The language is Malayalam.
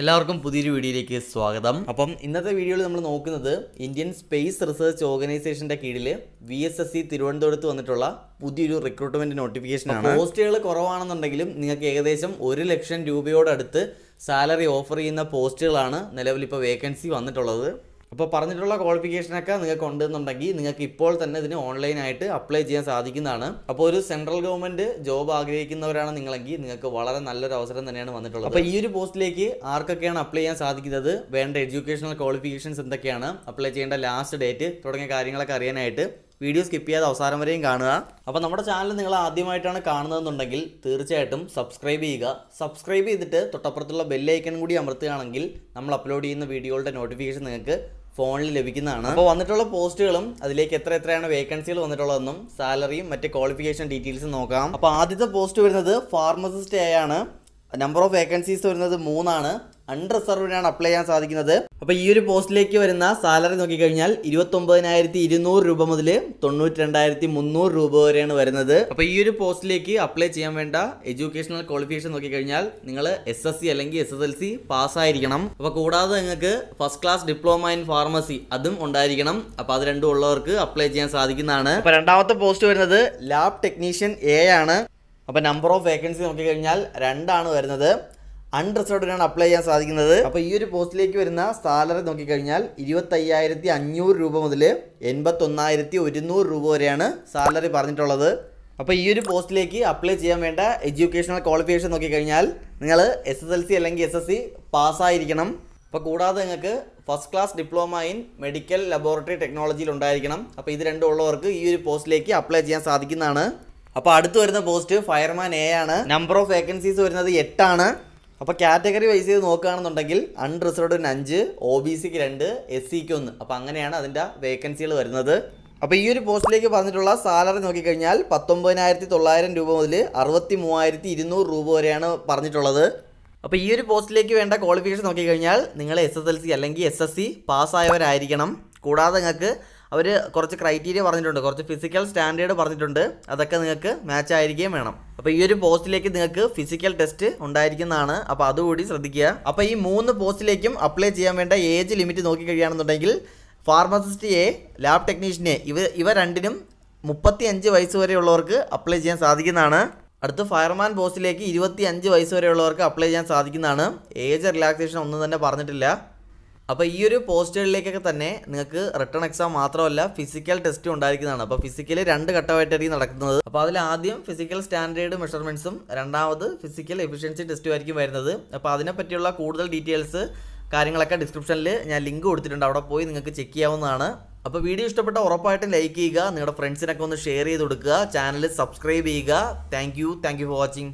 എല്ലാവർക്കും പുതിയൊരു വീഡിയോയിലേക്ക് സ്വാഗതം അപ്പം ഇന്നത്തെ വീഡിയോയിൽ നമ്മൾ നോക്കുന്നത് ഇന്ത്യൻ സ്പേസ് റിസർച്ച് ഓർഗനൈസേഷന്റെ കീഴിൽ വി എസ് എസ് സി തിരുവനന്തപുരത്ത് വന്നിട്ടുള്ള പുതിയൊരു റിക്രൂട്ട്മെന്റ് നോട്ടിഫിക്കേഷൻ ആണ് പോസ്റ്റുകൾ കുറവാണെന്നുണ്ടെങ്കിലും നിങ്ങൾക്ക് ഏകദേശം ഒരു ലക്ഷം രൂപയോടടുത്ത് സാലറി ഓഫർ ചെയ്യുന്ന പോസ്റ്റുകളാണ് നിലവിൽ ഇപ്പോൾ വേക്കൻസി വന്നിട്ടുള്ളത് അപ്പോൾ പറഞ്ഞിട്ടുള്ള ക്വാളിഫിക്കേഷനൊക്കെ നിങ്ങൾക്ക് ഉണ്ടെന്നുണ്ടെങ്കിൽ നിങ്ങൾക്ക് ഇപ്പോൾ തന്നെ ഇതിന് ഓൺലൈനായിട്ട് അപ്ലൈ ചെയ്യാൻ സാധിക്കുന്നതാണ് അപ്പോൾ ഒരു സെൻട്രൽ ഗവൺമെൻറ് ജോബ് ആഗ്രഹിക്കുന്നവരാണ് നിങ്ങളെങ്കിൽ നിങ്ങൾക്ക് വളരെ നല്ലൊരു അവസരം തന്നെയാണ് വന്നിട്ടുള്ളത് അപ്പോൾ ഈ ഒരു പോസ്റ്റിലേക്ക് ആർക്കൊക്കെയാണ് അപ്ലൈ ചെയ്യാൻ സാധിക്കുന്നത് വേണ്ട എഡ്യൂക്കേഷണൽ ക്വാളിഫിക്കേഷൻസ് എന്തൊക്കെയാണ് അപ്ലൈ ചെയ്യേണ്ട ലാസ്റ്റ് ഡേറ്റ് തുടങ്ങിയ കാര്യങ്ങളൊക്കെ അറിയാനായിട്ട് വീഡിയോ സ്കിപ്പ് ചെയ്യാതെ അവസാനം വരെയും കാണുക അപ്പോൾ നമ്മുടെ ചാനൽ നിങ്ങൾ ആദ്യമായിട്ടാണ് കാണുന്നതെന്നുണ്ടെങ്കിൽ തീർച്ചയായിട്ടും സബ്സ്ക്രൈബ് ചെയ്യുക സബ്സ്ക്രൈബ് ചെയ്തിട്ട് തൊട്ടപ്പുറത്തുള്ള ബെല്ലൈക്കൺ കൂടി അമർത്തുകയാണെങ്കിൽ നമ്മൾ അപ്ലോഡ് ചെയ്യുന്ന വീഡിയോകളുടെ നോട്ടിഫിക്കേഷൻ നിങ്ങൾക്ക് ഫോണിൽ ലഭിക്കുന്നതാണ് അപ്പോൾ വന്നിട്ടുള്ള പോസ്റ്റുകളും അതിലേക്ക് എത്ര എത്രയാണ് വേക്കൻസികൾ വന്നിട്ടുള്ളതെന്നും സാലറിയും മറ്റ് ക്വാളിഫിക്കേഷൻ ഡീറ്റെയിൽസും നോക്കാം അപ്പോൾ ആദ്യത്തെ പോസ്റ്റ് വരുന്നത് ഫാർമസിസ്റ്റ് ആണ് നമ്പർ ഓഫ് വേക്കൻസീസ് വരുന്നത് മൂന്നാണ് അണ്ടർ സർവറിനാണ് അപ്ലൈ ചെയ്യാൻ സാധിക്കുന്നത് അപ്പോൾ ഈ ഒരു പോസ്റ്റിലേക്ക് വരുന്ന സാലറി നോക്കിക്കഴിഞ്ഞാൽ ഇരുപത്തൊമ്പതിനായിരത്തി ഇരുന്നൂറ് രൂപ മുതൽ തൊണ്ണൂറ്റി രണ്ടായിരത്തി മുന്നൂറ് രൂപ വരെയാണ് വരുന്നത് അപ്പോൾ ഈ ഒരു പോസ്റ്റിലേക്ക് അപ്ലൈ ചെയ്യാൻ വേണ്ട എഡ്യൂക്കേഷണൽ ക്വാളിഫിക്കേഷൻ നോക്കിക്കഴിഞ്ഞാൽ നിങ്ങൾ എസ് എസ് സി അല്ലെങ്കിൽ എസ് എസ് എൽ സി പാസ്സായിരിക്കണം അപ്പോൾ കൂടാതെ നിങ്ങൾക്ക് first class diploma in pharmacy അതും ഉണ്ടായിരിക്കണം അപ്പോൾ അത് രണ്ടും ഉള്ളവർക്ക് അപ്ലൈ ചെയ്യാൻ സാധിക്കുന്നതാണ് അപ്പോൾ രണ്ടാമത്തെ പോസ്റ്റ് വരുന്നത് ലാബ് ടെക്നീഷ്യൻ എ ആണ് അപ്പോൾ നമ്പർ ഓഫ് വേക്കൻസി നോക്കിക്കഴിഞ്ഞാൽ രണ്ടാണ് വരുന്നത് ആണ് അപ്ലൈ ചെയ്യാൻ സാധിക്കുന്നത് അപ്പോൾ ഈ ഒരു പോസ്റ്റിലേക്ക് വരുന്ന സാലറി നോക്കിക്കഴിഞ്ഞാൽ അയ്യായിരത്തി അഞ്ഞൂറ് രൂപ മുതൽ എൺപത്തൊന്നായിരത്തി ഒരുന്നൂറ് രൂപ വരെയാണ് സാലറി പറഞ്ഞിട്ടുള്ളത് അപ്പോൾ ഈ ഒരു പോസ്റ്റിലേക്ക് അപ്ലൈ ചെയ്യാൻ വേണ്ട എഡ്യൂക്കേഷണൽ ക്വാളിഫിക്കേഷൻ നോക്കിക്കഴിഞ്ഞാൽ നിങ്ങൾ എസ് എസ് എൽ സി അല്ലെങ്കിൽ എസ് എസ് സി പാസ്സായിരിക്കണം അപ്പോൾ കൂടാതെ നിങ്ങൾക്ക് first class diploma in medical laboratory ടെക്നോളജിയിൽ ഉണ്ടായിരിക്കണം അപ്പോൾ ഇത് രണ്ടും ഉള്ളവർക്ക് ഈ ഒരു പോസ്റ്റിലേക്ക് അപ്ലൈ ചെയ്യാൻ സാധിക്കുന്നതാണ് അപ്പോൾ അടുത്ത് വരുന്ന പോസ്റ്റ് ഫയർമാൻ എ ആണ് നമ്പർ ഓഫ് വേക്കൻസീസ് വരുന്നത് എട്ടാണ് അപ്പോൾ കാറ്റഗറി വൈസ് ചെയ്ത് നോക്കുകയാണെന്നുണ്ടെങ്കിൽ അൺറിസർവ്ഡിന് അഞ്ച് ഒ ബി സിക്ക് രണ്ട് എസ് സിക്ക് ഒന്ന് അപ്പോൾ അങ്ങനെയാണ് അതിൻ്റെ വേക്കൻസികൾ വരുന്നത് അപ്പോൾ ഈ ഒരു പോസ്റ്റിലേക്ക് പറഞ്ഞിട്ടുള്ള സാലറി നോക്കിക്കഴിഞ്ഞാൽ പത്തൊമ്പതിനായിരത്തി തൊള്ളായിരം രൂപ മുതൽ അറുപത്തി മൂവായിരത്തി ഇരുന്നൂറ് രൂപ വരെയാണ് പറഞ്ഞിട്ടുള്ളത് അപ്പോൾ ഈ ഒരു പോസ്റ്റിലേക്ക് വേണ്ട ക്വാളിഫിക്കേഷൻ നോക്കിക്കഴിഞ്ഞാൽ നിങ്ങൾ എസ് എസ് എൽ സി അല്ലെങ്കിൽ എസ് എസ് സി പാസ്സായവരായിരിക്കണം കൂടാതെ നിങ്ങൾക്ക് അവർ കുറച്ച് ക്രൈറ്റീരിയ പറഞ്ഞിട്ടുണ്ട് കുറച്ച് ഫിസിക്കൽ സ്റ്റാൻഡേർഡ് പറഞ്ഞിട്ടുണ്ട് അതൊക്കെ നിങ്ങൾക്ക് മാച്ച് ആയിരിക്കുകയും വേണം അപ്പോൾ ഈ ഒരു പോസ്റ്റിലേക്ക് നിങ്ങൾക്ക് ഫിസിക്കൽ ടെസ്റ്റ് ഉണ്ടായിരിക്കുന്നതാണ് അപ്പോൾ അതുകൂടി ശ്രദ്ധിക്കുക അപ്പോൾ ഈ മൂന്ന് പോസ്റ്റിലേക്കും അപ്ലൈ ചെയ്യാൻ വേണ്ട ഏജ് ലിമിറ്റ് നോക്കിക്കഴിയുകയാണെന്നുണ്ടെങ്കിൽ pharmacist A lab technician A ഇവ ഇവ രണ്ടിനും മുപ്പത്തി അഞ്ച് വയസ്സ് വരെയുള്ളവർക്ക് അപ്ലൈ ചെയ്യാൻ സാധിക്കുന്നതാണ് അടുത്ത് ഫയർമാൻ പോസ്റ്റിലേക്ക് ഇരുപത്തി അഞ്ച് വയസ്സ് വരെയുള്ളവർക്ക് അപ്ലൈ ചെയ്യാൻ സാധിക്കുന്നതാണ് ഏജ് റിലാക്സേഷൻ ഒന്നും തന്നെ പറഞ്ഞിട്ടില്ല അപ്പോൾ ഈ ഒരു പോസ്റ്റുകളിലേക്കൊക്കെ തന്നെ നിങ്ങൾക്ക് റിട്ടേൺ എക്സാം മാത്രമല്ല ഫിസിക്കൽ ടെസ്റ്റും ഉണ്ടായിരിക്കുന്നതാണ് അപ്പോൾ ഫിസിക്കൽ രണ്ട് ഘട്ടമായിട്ടായിരിക്കും നടക്കുന്നത് അപ്പോൾ അതിൽ ആദ്യം ഫിസിക്കൽ സ്റ്റാൻഡേർഡ് മെഷർമെൻറ്റ്സും രണ്ടാമത് ഫിസിക്കൽ എഫിഷ്യൻസി ടെസ്റ്റും ആയിരിക്കും വരുന്നത് അപ്പോൾ അതിനെപ്പറ്റിയുള്ള കൂടുതൽ ഡീറ്റെയിൽസ് കാര്യങ്ങളൊക്കെ ഡിസ്ക്രിപ്ഷനിൽ ഞാൻ ലിങ്ക് കൊടുത്തിട്ടുണ്ട് അവിടെ പോയി നിങ്ങൾക്ക് ചെക്ക് ചെയ്യാവുന്നതാണ് അപ്പോൾ വീഡിയോ ഇഷ്ടപ്പെട്ട ഉറപ്പായിട്ടും ലൈക്ക് ചെയ്യുക നിങ്ങളുടെ ഫ്രണ്ട്സിനൊക്കെ ഒന്ന് ഷെയർ ചെയ്ത് കൊടുക്കുക ചാനൽ സബ്സ്ക്രൈബ് ചെയ്യുക thank you thank you for watching